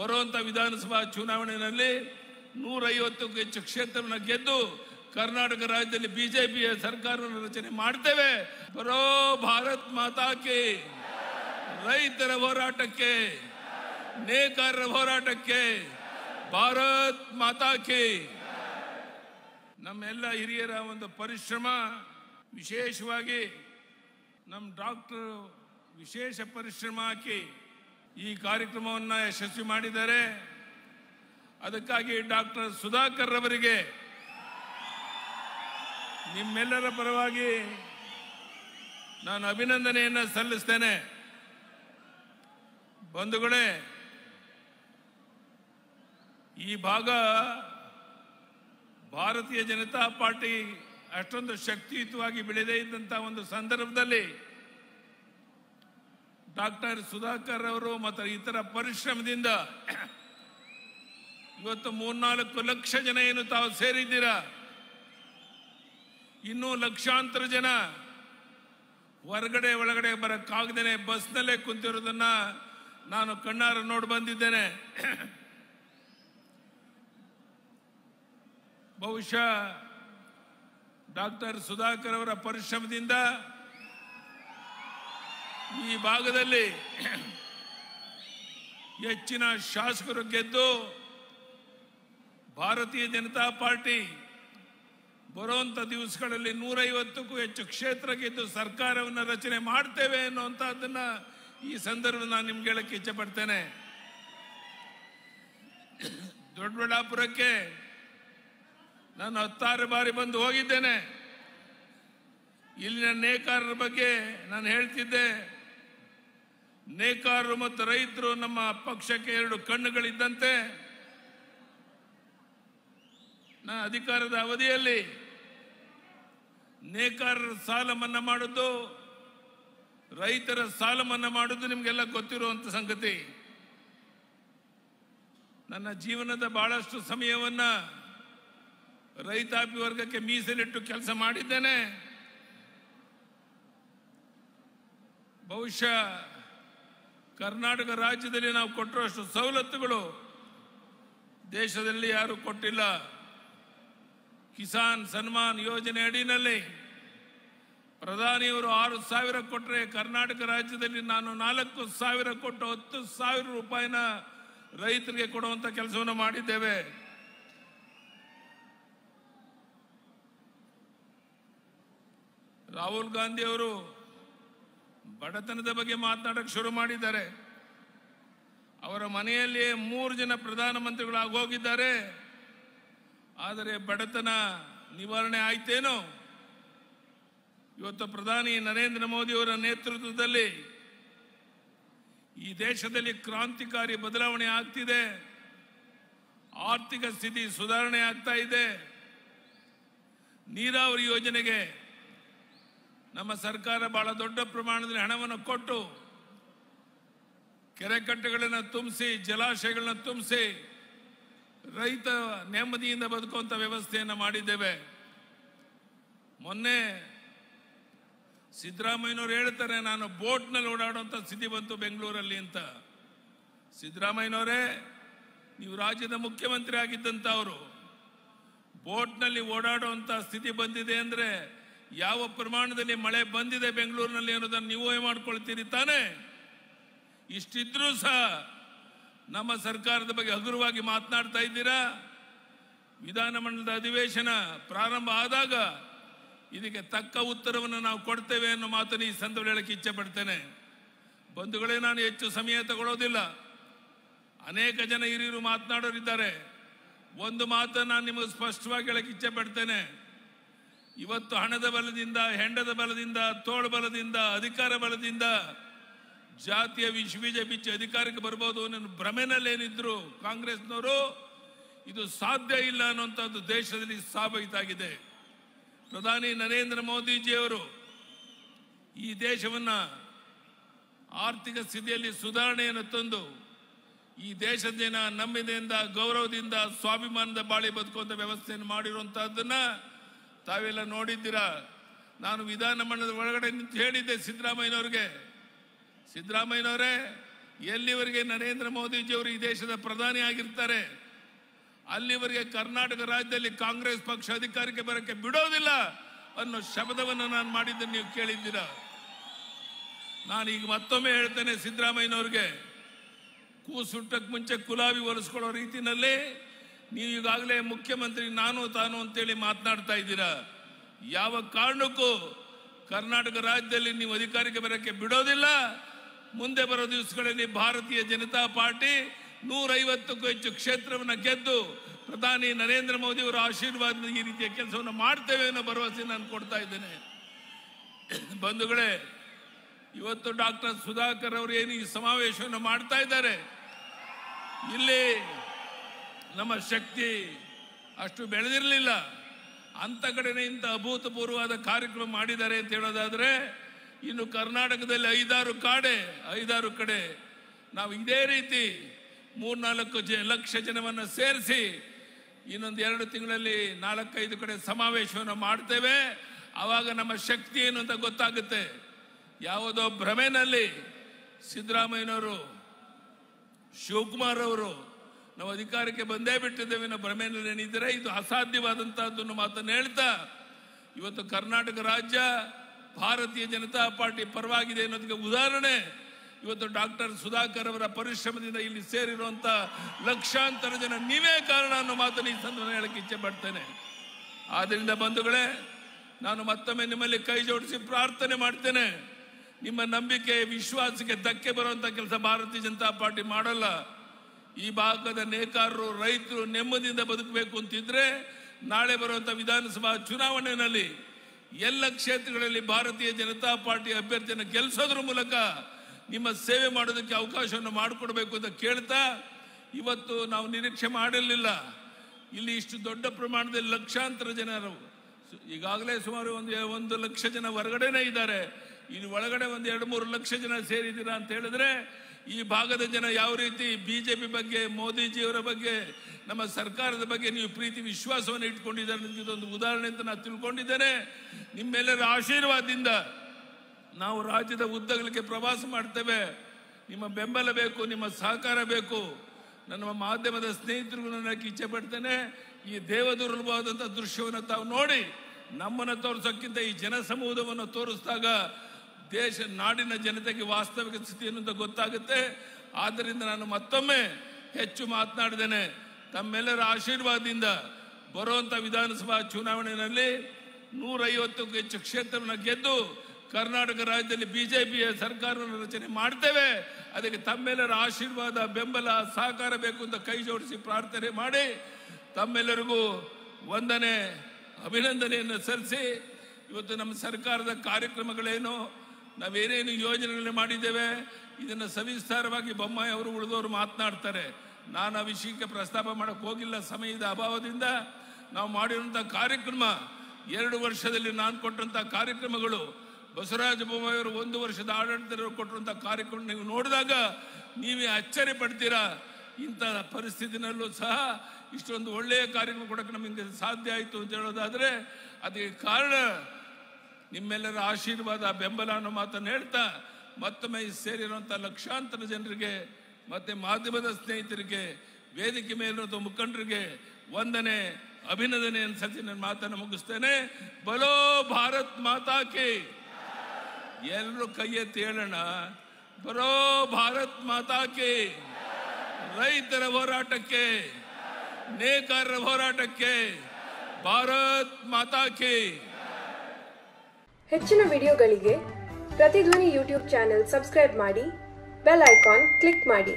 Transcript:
ಬರುವಂತ ವಿಧಾನಸಭಾ ಚುನಾವಣೆಯಲ್ಲಿ ನೂರೈವತ್ತಕ್ಕೂ ಹೆಚ್ಚು ಕ್ಷೇತ್ರವನ್ನು ಗೆದ್ದು ಕರ್ನಾಟಕ ರಾಜ್ಯದಲ್ಲಿ ಬಿಜೆಪಿಯ ಸರ್ಕಾರವನ್ನು ರಚನೆ ಮಾಡ್ತೇವೆ ಬರೋ ಭಾರತ್ ಮಾತಾಕಿ ರೈತರ ಹೋರಾಟಕ್ಕೆ ನೇಕಾರರ ಹೋರಾಟಕ್ಕೆ ಭಾರತ್ ಮಾತಾಕಿ ನಮ್ಮೆಲ್ಲ ಹಿರಿಯರ ಒಂದು ಪರಿಶ್ರಮ ವಿಶೇಷವಾಗಿ ನಮ್ಮ ಡಾಕ್ಟರ್ ವಿಶೇಷ ಪರಿಶ್ರಮ ಹಾಕಿ ಈ ಕಾರ್ಯಕ್ರಮವನ್ನು ಯಶಸ್ವಿ ಮಾಡಿದ್ದಾರೆ ಅದಕ್ಕಾಗಿ ಡಾಕ್ಟರ್ ಸುಧಾಕರ್ ಅವರಿಗೆ ನಿಮ್ಮೆಲ್ಲರ ಪರವಾಗಿ ನಾನು ಅಭಿನಂದನೆಯನ್ನು ಸಲ್ಲಿಸ್ತೇನೆ ಬಂಧುಗಳೇ ಈ ಭಾಗ ಭಾರತೀಯ ಜನತಾ ಪಾರ್ಟಿ ಅಷ್ಟೊಂದು ಶಕ್ತಿಯುತವಾಗಿ ಬೆಳೆದೇ ಇದ್ದಂಥ ಒಂದು ಸಂದರ್ಭದಲ್ಲಿ ಡಾಕ್ಟರ್ ಸುಧಾಕರ್ ಅವರು ಮತ್ತು ಇತರ ಪರಿಶ್ರಮದಿಂದ ಇವತ್ತು ಮೂರ್ನಾಲ್ಕು ಲಕ್ಷ ಜನ ಏನು ತಾವು ಸೇರಿದ್ದೀರ ಇನ್ನೂ ಲಕ್ಷಾಂತರ ಜನ ಹೊರಗಡೆ ಒಳಗಡೆ ಬರೋಕ್ಕಾಗ್ದೇನೆ ಬಸ್ನಲ್ಲೇ ಕುಂತಿರೋದನ್ನ ನಾನು ಕಣ್ಣಾರ ನೋಡಿ ಬಂದಿದ್ದೇನೆ ಬಹುಶಃ ಡಾಕ್ಟರ್ ಸುಧಾಕರ್ ಅವರ ಪರಿಶ್ರಮದಿಂದ ಈ ಭಾಗದಲ್ಲಿ ಹೆಚ್ಚಿನ ಶಾಸಕರು ಗೆದ್ದು ಭಾರತೀಯ ಜನತಾ ಪಾರ್ಟಿ ಬರುವಂಥ ದಿವಸಗಳಲ್ಲಿ ನೂರೈವತ್ತಕ್ಕೂ ಹೆಚ್ಚು ಕ್ಷೇತ್ರ ಗೆದ್ದು ಸರ್ಕಾರವನ್ನು ರಚನೆ ಮಾಡ್ತೇವೆ ಅನ್ನುವಂಥದ್ದನ್ನು ಈ ಸಂದರ್ಭ ನಾನು ನಿಮ್ಗೆ ಹೇಳಕ್ಕೆ ಪಡ್ತೇನೆ ದೊಡ್ಡಬಳ್ಳಾಪುರಕ್ಕೆ ನಾನು ಹತ್ತಾರು ಬಾರಿ ಬಂದು ಹೋಗಿದ್ದೇನೆ ಇಲ್ಲಿನ ನೇಕಾರರ ಬಗ್ಗೆ ನಾನು ಹೇಳ್ತಿದ್ದೆ ನೇಕಾರರು ಮತ್ತು ರೈತರು ನಮ್ಮ ಪಕ್ಷಕ್ಕೆ ಎರಡು ಕಣ್ಣುಗಳಿದ್ದಂತೆ ನಾ ಅಧಿಕಾರದ ಅವಧಿಯಲ್ಲಿ ನೇಕಾರರ ಸಾಲ ಮನ್ನಾ ಮಾಡುದು ರೈತರ ಸಾಲ ಮನ್ನಾ ಮಾಡುದು ನಿಮಗೆಲ್ಲ ಗೊತ್ತಿರುವಂಥ ಸಂಗತಿ ನನ್ನ ಜೀವನದ ಬಹಳಷ್ಟು ಸಮಯವನ್ನ ರೈತಾಪಿ ವರ್ಗಕ್ಕೆ ಮೀಸಲಿಟ್ಟು ಕೆಲಸ ಮಾಡಿದ್ದೇನೆ ಬಹುಶಃ ಕರ್ನಾಟಕ ರಾಜ್ಯದಲ್ಲಿ ನಾವು ಕೊಟ್ಟಿರುವಷ್ಟು ಸವಲತ್ತುಗಳು ದೇಶದಲ್ಲಿ ಯಾರು ಕೊಟ್ಟಿಲ್ಲ ಕಿಸಾನ್ ಸನ್ಮಾನ್ ಯೋಜನೆ ಅಡಿಯಲ್ಲಿ ಪ್ರಧಾನಿಯವರು ಆರು ಸಾವಿರ ಕೊಟ್ಟರೆ ಕರ್ನಾಟಕ ರಾಜ್ಯದಲ್ಲಿ ನಾನು ನಾಲ್ಕು ಸಾವಿರ ಕೊಟ್ಟು ಹತ್ತು ಸಾವಿರ ರೂಪಾಯಿನ ರೈತರಿಗೆ ಕೊಡುವಂಥ ಕೆಲಸವನ್ನು ಮಾಡಿದ್ದೇವೆ ರಾಹುಲ್ ಗಾಂಧಿ ಅವರು ಬಡತನದ ಬಗ್ಗೆ ಮಾತನಾಡಕ್ಕೆ ಶುರು ಮಾಡಿದ್ದಾರೆ ಅವರ ಮನೆಯಲ್ಲಿಯೇ ಮೂರು ಜನ ಪ್ರಧಾನಮಂತ್ರಿಗಳಾಗಿ ಹೋಗಿದ್ದಾರೆ ಆದರೆ ಬಡತನ ನಿವಾರಣೆ ಆಯ್ತೇನೋ ಇವತ್ತು ಪ್ರಧಾನಿ ನರೇಂದ್ರ ಮೋದಿ ಅವರ ನೇತೃತ್ವದಲ್ಲಿ ಈ ದೇಶದಲ್ಲಿ ಕ್ರಾಂತಿಕಾರಿ ಬದಲಾವಣೆ ಆಗ್ತಿದೆ ಆರ್ಥಿಕ ಸ್ಥಿತಿ ಸುಧಾರಣೆ ಆಗ್ತಾ ಇದೆ ನೀರಾವರಿ ಯೋಜನೆಗೆ ನಮ್ಮ ಸರ್ಕಾರ ಬಹಳ ದೊಡ್ಡ ಪ್ರಮಾಣದಲ್ಲಿ ಹಣವನ್ನು ಕೊಟ್ಟು ಕೆರೆಕಟ್ಟೆಗಳನ್ನು ತುಂಬಿಸಿ ಜಲಾಶಯಗಳನ್ನ ತುಂಬಿಸಿ ರೈತ ನೆಮ್ಮದಿಯಿಂದ ಬದುಕುವಂಥ ವ್ಯವಸ್ಥೆಯನ್ನು ಮಾಡಿದ್ದೇವೆ ಮೊನ್ನೆ ಸಿದ್ದರಾಮಯ್ಯನವರು ಹೇಳ್ತಾರೆ ನಾನು ಬೋಟ್ನಲ್ಲಿ ಓಡಾಡುವಂಥ ಸ್ಥಿತಿ ಬಂತು ಬೆಂಗಳೂರಲ್ಲಿ ಅಂತ ಸಿದ್ದರಾಮಯ್ಯನವರೇ ನೀವು ರಾಜ್ಯದ ಮುಖ್ಯಮಂತ್ರಿ ಆಗಿದ್ದಂಥ ಅವರು ಬೋಟ್ನಲ್ಲಿ ಓಡಾಡುವಂಥ ಸ್ಥಿತಿ ಬಂದಿದೆ ಅಂದರೆ ಯಾವ ಪ್ರಮಾಣದಲ್ಲಿ ಮಳೆ ಬಂದಿದೆ ಬೆಂಗಳೂರಿನಲ್ಲಿ ಅನ್ನೋದನ್ನು ನೀವು ಮಾಡ್ಕೊಳ್ತೀರಿ ತಾನೆ ಇಷ್ಟಿದ್ರೂ ಸಹ ನಮ್ಮ ಸರ್ಕಾರದ ಬಗ್ಗೆ ಹಗುರವಾಗಿ ಮಾತನಾಡ್ತಾ ಇದ್ದೀರಾ ವಿಧಾನಮಂಡಲದ ಅಧಿವೇಶನ ಪ್ರಾರಂಭ ಆದಾಗ ಇದಕ್ಕೆ ತಕ್ಕ ಉತ್ತರವನ್ನು ನಾವು ಕೊಡ್ತೇವೆ ಅನ್ನೋ ಮಾತನ್ನು ಈ ಸಂದರ್ಭದಲ್ಲಿ ಹೇಳಕ್ಕೆ ಇಚ್ಛೆ ಪಡ್ತೇನೆ ಬಂಧುಗಳೇ ನಾನು ಹೆಚ್ಚು ಸಮಯ ತಗೊಳ್ಳೋದಿಲ್ಲ ಅನೇಕ ಜನ ಹಿರಿಯರು ಮಾತನಾಡೋರಿದ್ದಾರೆ ಒಂದು ಮಾತನ್ನು ನಾನು ನಿಮಗೆ ಸ್ಪಷ್ಟವಾಗಿ ಹೇಳಕ್ಕೆ ಇಚ್ಛೆ ಪಡ್ತೇನೆ ಇವತ್ತು ಹಣದ ಬಲದಿಂದ ಹೆಂಡದ ಬಲದಿಂದ ತೋಳ ಬಲದಿಂದ ಅಧಿಕಾರ ಬಲದಿಂದ ಜಾತಿಯ ವಿಷ ಬೀಜ ಬಿಚ್ಚಿ ಅಧಿಕಾರಕ್ಕೆ ಬರ್ಬೋದು ಅನ್ನೋ ಭ್ರಮೆನಲ್ಲೇನಿದ್ರು ಕಾಂಗ್ರೆಸ್ನವರು ಇದು ಸಾಧ್ಯ ಇಲ್ಲ ಅನ್ನುವಂಥದ್ದು ದೇಶದಲ್ಲಿ ಸಾಬೀತಾಗಿದೆ ಪ್ರಧಾನಿ ನರೇಂದ್ರ ಮೋದಿಜಿಯವರು ಈ ದೇಶವನ್ನು ಆರ್ಥಿಕ ಸ್ಥಿತಿಯಲ್ಲಿ ಸುಧಾರಣೆಯನ್ನು ತಂದು ಈ ದೇಶದ ಜನ ನಂಬಿದೆಯಿಂದ ಗೌರವದಿಂದ ಸ್ವಾಭಿಮಾನದ ಬಾಳಿ ಬದುಕುವಂಥ ವ್ಯವಸ್ಥೆಯನ್ನು ಮಾಡಿರುವಂಥದ್ದನ್ನು ತಾವೆಲ್ಲ ನೋಡಿದ್ದೀರಾ ನಾನು ವಿಧಾನಮಂಡಲದ ಒಳಗಡೆ ನಿಂತು ಹೇಳಿದ್ದೆ ಸಿದ್ದರಾಮಯ್ಯನವ್ರಿಗೆ ಸಿದ್ದರಾಮಯ್ಯನವರೇ ಎಲ್ಲಿವರೆಗೆ ನರೇಂದ್ರ ಮೋದಿಜಿಯವರು ಈ ದೇಶದ ಪ್ರಧಾನಿ ಆಗಿರ್ತಾರೆ ಅಲ್ಲಿವರೆಗೆ ಕರ್ನಾಟಕ ರಾಜ್ಯದಲ್ಲಿ ಕಾಂಗ್ರೆಸ್ ಪಕ್ಷ ಅಧಿಕಾರಕ್ಕೆ ಬರೋಕ್ಕೆ ಬಿಡೋದಿಲ್ಲ ಅನ್ನೋ ಶಬ್ದವನ್ನು ನಾನು ಮಾಡಿದ್ದನ್ನು ನೀವು ಕೇಳಿದ್ದೀರ ನಾನು ಈಗ ಮತ್ತೊಮ್ಮೆ ಹೇಳ್ತೇನೆ ಸಿದ್ದರಾಮಯ್ಯನವ್ರಿಗೆ ಕೂಸುಟ್ಟಕ್ಕೆ ಮುಂಚೆ ಕುಲಾಬಿ ಒಲಿಸ್ಕೊಳ್ಳೋ ರೀತಿಯಲ್ಲಿ ನೀವು ಈಗಾಗಲೇ ಮುಖ್ಯಮಂತ್ರಿ ನಾನು ತಾನು ಅಂತೇಳಿ ಮಾತನಾಡ್ತಾ ಇದ್ದೀರಾ ಯಾವ ಕಾರಣಕ್ಕೂ ಕರ್ನಾಟಕ ರಾಜ್ಯದಲ್ಲಿ ನೀವು ಅಧಿಕಾರಕ್ಕೆ ಬರೋಕ್ಕೆ ಬಿಡೋದಿಲ್ಲ ಮುಂದೆ ಬರೋ ದಿವಸಗಳಲ್ಲಿ ಭಾರತೀಯ ಜನತಾ ಪಾರ್ಟಿ ನೂರೈವತ್ತಕ್ಕೂ ಹೆಚ್ಚು ಕ್ಷೇತ್ರವನ್ನು ಗೆದ್ದು ಪ್ರಧಾನಿ ನರೇಂದ್ರ ಮೋದಿ ಅವರ ಆಶೀರ್ವಾದ ಈ ರೀತಿಯ ಕೆಲಸವನ್ನು ಮಾಡ್ತೇವೆ ಅನ್ನೋ ಭರವಸೆ ನಾನು ಕೊಡ್ತಾ ಇದ್ದೇನೆ ಬಂಧುಗಳೇ ಇವತ್ತು ಡಾಕ್ಟರ್ ಸುಧಾಕರ್ ಅವರು ಏನು ಈ ಸಮಾವೇಶವನ್ನು ಮಾಡ್ತಾ ಇದ್ದಾರೆ ಇಲ್ಲಿ ನಮ್ಮ ಶಕ್ತಿ ಅಷ್ಟು ಬೆಳೆದಿರಲಿಲ್ಲ ಅಂಥ ಕಡೆನೇ ಇಂಥ ಅಭೂತಪೂರ್ವವಾದ ಕಾರ್ಯಕ್ರಮ ಮಾಡಿದ್ದಾರೆ ಅಂತ ಹೇಳೋದಾದರೆ ಇನ್ನು ಕರ್ನಾಟಕದಲ್ಲಿ ಐದಾರು ಕಾಡೆ ಐದಾರು ಕಡೆ ನಾವು ಇದೇ ರೀತಿ ಮೂರ್ನಾಲ್ಕು ಜ ಲಕ್ಷ ಜನವನ್ನು ಸೇರಿಸಿ ಇನ್ನೊಂದು ಎರಡು ತಿಂಗಳಲ್ಲಿ ನಾಲ್ಕೈದು ಕಡೆ ಸಮಾವೇಶವನ್ನು ಮಾಡ್ತೇವೆ ಆವಾಗ ನಮ್ಮ ಶಕ್ತಿ ಏನು ಅಂತ ಗೊತ್ತಾಗುತ್ತೆ ಯಾವುದೋ ಭ್ರಮೆನಲ್ಲಿ ಸಿದ್ದರಾಮಯ್ಯನವರು ಶಿವಕುಮಾರ್ ಅವರು ನಾವು ಅಧಿಕಾರಕ್ಕೆ ಬಂದೇ ಬಿಟ್ಟಿದ್ದೇವೆ ನಾವು ಭ್ರಮೆಯಲ್ಲಿ ಇದು ಅಸಾಧ್ಯವಾದಂತಹದ್ದನ್ನು ಮಾತನ್ನು ಹೇಳ್ತಾ ಇವತ್ತು ಕರ್ನಾಟಕ ರಾಜ್ಯ ಭಾರತೀಯ ಜನತಾ ಪಾರ್ಟಿ ಪರವಾಗಿದೆ ಅನ್ನೋದಕ್ಕೆ ಉದಾಹರಣೆ ಇವತ್ತು ಡಾಕ್ಟರ್ ಸುಧಾಕರ್ ಅವರ ಪರಿಶ್ರಮದಿಂದ ಇಲ್ಲಿ ಸೇರಿರುವಂಥ ಲಕ್ಷಾಂತರ ಜನ ನೀವೇ ಕಾರಣ ಅನ್ನೋ ಮಾತನ್ನು ಈ ಸಂದರ್ಭ ಹೇಳಕ್ಕೆ ಇಚ್ಛೆ ಪಡ್ತೇನೆ ಆದ್ರಿಂದ ಬಂಧುಗಳೇ ನಾನು ಮತ್ತೊಮ್ಮೆ ನಿಮ್ಮಲ್ಲಿ ಕೈ ಜೋಡಿಸಿ ಪ್ರಾರ್ಥನೆ ಮಾಡ್ತೇನೆ ನಿಮ್ಮ ನಂಬಿಕೆ ವಿಶ್ವಾಸಕ್ಕೆ ಧಕ್ಕೆ ಬರುವಂಥ ಕೆಲಸ ಭಾರತೀಯ ಜನತಾ ಪಾರ್ಟಿ ಮಾಡಲ್ಲ ಈ ಭಾಗದ ನೇಕಾರರು ರೈತರು ನೆಮ್ಮದಿಯಿಂದ ಬದುಕಬೇಕು ಅಂತಿದ್ರೆ ನಾಳೆ ಬರುವಂಥ ವಿಧಾನಸಭಾ ಚುನಾವಣೆಯಲ್ಲಿ ಎಲ್ಲ ಕ್ಷೇತ್ರಗಳಲ್ಲಿ ಭಾರತೀಯ ಜನತಾ ಪಾರ್ಟಿ ಅಭ್ಯರ್ಥಿಯನ್ನು ಗೆಲ್ಲಿಸೋದ್ರ ಮೂಲಕ ನಿಮ್ಮ ಸೇವೆ ಮಾಡೋದಕ್ಕೆ ಅವಕಾಶವನ್ನು ಮಾಡಿಕೊಡ್ಬೇಕು ಅಂತ ಕೇಳ್ತಾ ಇವತ್ತು ನಾವು ನಿರೀಕ್ಷೆ ಮಾಡಿರಲಿಲ್ಲ ಇಲ್ಲಿ ಇಷ್ಟು ದೊಡ್ಡ ಪ್ರಮಾಣದಲ್ಲಿ ಲಕ್ಷಾಂತರ ಜನರು ಈಗಾಗಲೇ ಸುಮಾರು ಒಂದು ಒಂದು ಲಕ್ಷ ಜನ ಹೊರಗಡೆನೇ ಇದ್ದಾರೆ ಇಲ್ಲಿ ಒಳಗಡೆ ಒಂದು ಎರಡು ಮೂರು ಲಕ್ಷ ಜನ ಸೇರಿದ್ದೀರಾ ಅಂತ ಹೇಳಿದ್ರೆ ಈ ಭಾಗದ ಜನ ಯಾವ ರೀತಿ ಬಿಜೆಪಿ ಬಗ್ಗೆ ಮೋದಿಜಿಯವರ ಬಗ್ಗೆ ನಮ್ಮ ಸರ್ಕಾರದ ಬಗ್ಗೆ ನೀವು ಪ್ರೀತಿ ವಿಶ್ವಾಸವನ್ನು ಇಟ್ಕೊಂಡಿದ್ದಾರೆ ಇದೊಂದು ಉದಾಹರಣೆ ಅಂತ ನಾನು ತಿಳ್ಕೊಂಡಿದ್ದೇನೆ ನಿಮ್ಮೆಲ್ಲರ ಆಶೀರ್ವಾದದಿಂದ ನಾವು ರಾಜ್ಯದ ಉದ್ದಗಲಿಕ್ಕೆ ಪ್ರವಾಸ ಮಾಡ್ತೇವೆ ನಿಮ್ಮ ಬೆಂಬಲ ಬೇಕು ನಿಮ್ಮ ಸಹಕಾರ ಬೇಕು ನನ್ನ ಮಾಧ್ಯಮದ ಸ್ನೇಹಿತರು ನಾನು ಇಚ್ಛೆ ಪಡ್ತೇನೆ ಈ ದೇವದುರ್ಲಭವಾದಂಥ ದೃಶ್ಯವನ್ನು ತಾವು ನೋಡಿ ನಮ್ಮನ್ನು ತೋರಿಸೋಕ್ಕಿಂತ ಈ ಜನಸಮೂಹವನ್ನು ತೋರಿಸಿದಾಗ ದೇಶ ನಾಡಿನ ಜನತೆಗೆ ವಾಸ್ತವಿಕ ಸ್ಥಿತಿಯನ್ನು ಅಂತ ಗೊತ್ತಾಗುತ್ತೆ ಆದ್ದರಿಂದ ನಾನು ಮತ್ತೊಮ್ಮೆ ಹೆಚ್ಚು ಮಾತನಾಡಿದ್ದೇನೆ ತಮ್ಮೆಲ್ಲರ ಆಶೀರ್ವಾದದಿಂದ ಬರುವಂಥ ವಿಧಾನಸಭಾ ಚುನಾವಣೆಯಲ್ಲಿ ನೂರೈವತ್ತಕ್ಕೂ ಹೆಚ್ಚು ಕ್ಷೇತ್ರವನ್ನು ಗೆದ್ದು ಕರ್ನಾಟಕ ರಾಜ್ಯದಲ್ಲಿ ಬಿಜೆಪಿಯ ಸರ್ಕಾರವನ್ನು ರಚನೆ ಮಾಡ್ತೇವೆ ಅದಕ್ಕೆ ತಮ್ಮೆಲ್ಲರ ಆಶೀರ್ವಾದ ಬೆಂಬಲ ಸಹಕಾರ ಬೇಕು ಅಂತ ಕೈ ಜೋಡಿಸಿ ಪ್ರಾರ್ಥನೆ ಮಾಡಿ ತಮ್ಮೆಲ್ಲರಿಗೂ ವಂದನೆ ಅಭಿನಂದನೆಯನ್ನು ಸಲ್ಲಿಸಿ ಇವತ್ತು ನಮ್ಮ ಸರ್ಕಾರದ ಕಾರ್ಯಕ್ರಮಗಳೇನು ನಾವೇನೇನು ಯೋಜನೆಗಳನ್ನು ಮಾಡಿದ್ದೇವೆ ಇದನ್ನು ಸವಿಸ್ತಾರವಾಗಿ ಬೊಮ್ಮಾಯಿ ಅವರು ಉಳಿದವರು ಮಾತನಾಡ್ತಾರೆ ನಾನು ಆ ವಿಷಯಕ್ಕೆ ಪ್ರಸ್ತಾಪ ಮಾಡೋಕೆ ಹೋಗಿಲ್ಲ ಸಮಯದ ಅಭಾವದಿಂದ ನಾವು ಮಾಡಿರುವಂಥ ಕಾರ್ಯಕ್ರಮ ಎರಡು ವರ್ಷದಲ್ಲಿ ನಾನು ಕೊಟ್ಟಂಥ ಕಾರ್ಯಕ್ರಮಗಳು ಬಸವರಾಜ ಬೊಮ್ಮಾಯಿಯವರು ಒಂದು ವರ್ಷದ ಆಡಳಿತದವರು ಕೊಟ್ಟಿರುವಂಥ ಕಾರ್ಯಕ್ರಮ ನೀವು ನೋಡಿದಾಗ ನೀವೇ ಅಚ್ಚರಿ ಪಡ್ತೀರಾ ಇಂಥ ಪರಿಸ್ಥಿತಿನಲ್ಲೂ ಸಹ ಇಷ್ಟೊಂದು ಒಳ್ಳೆಯ ಕಾರ್ಯಕ್ರಮ ಕೊಡಕ್ಕೆ ನಮಗೆ ಸಾಧ್ಯ ಆಯಿತು ಅಂತ ಹೇಳೋದಾದರೆ ಅದಕ್ಕೆ ಕಾರಣ ನಿಮ್ಮೆಲ್ಲರ ಆಶೀರ್ವಾದ ಬೆಂಬಲ ಅನ್ನೋ ಮಾತನ್ನು ಹೇಳ್ತಾ ಮತ್ತೊಮ್ಮೆ ಸೇರಿರುವಂಥ ಲಕ್ಷಾಂತರ ಜನರಿಗೆ ಮತ್ತೆ ಮಾಧ್ಯಮದ ಸ್ನೇಹಿತರಿಗೆ ವೇದಿಕೆ ಮೇಲಿರೋದು ಮುಖಂಡರಿಗೆ ವಂದನೆ ಅಭಿನಂದನೆ ಅನ್ಸತಿ ನನ್ನ ಮಾತನ್ನು ಮುಗಿಸ್ತೇನೆ ಬಲೋ ಭಾರತ್ ಮಾತಾಕಿ ಎಲ್ಲರೂ ಕೈ ಎತ್ತಿ ಹೇಳೋಣ ಬರೋ ಭಾರತ್ ಮಾತಾಕಿ ರೈತರ ಹೋರಾಟಕ್ಕೆ ನೇಕಾರರ ಹೋರಾಟಕ್ಕೆ ಭಾರತ್ ಮಾತಾಕಿ ಹೆಚ್ಚಿನ ವಿಡಿಯೋಗಳಿಗೆ ಪ್ರತಿಧ್ವನಿ ಯೂಟ್ಯೂಬ್ ಚಾನೆಲ್ ಸಬ್ಸ್ಕ್ರೈಬ್ ಮಾಡಿ ಬೆಲ್ ಐಕಾನ್ ಕ್ಲಿಕ್ ಮಾಡಿ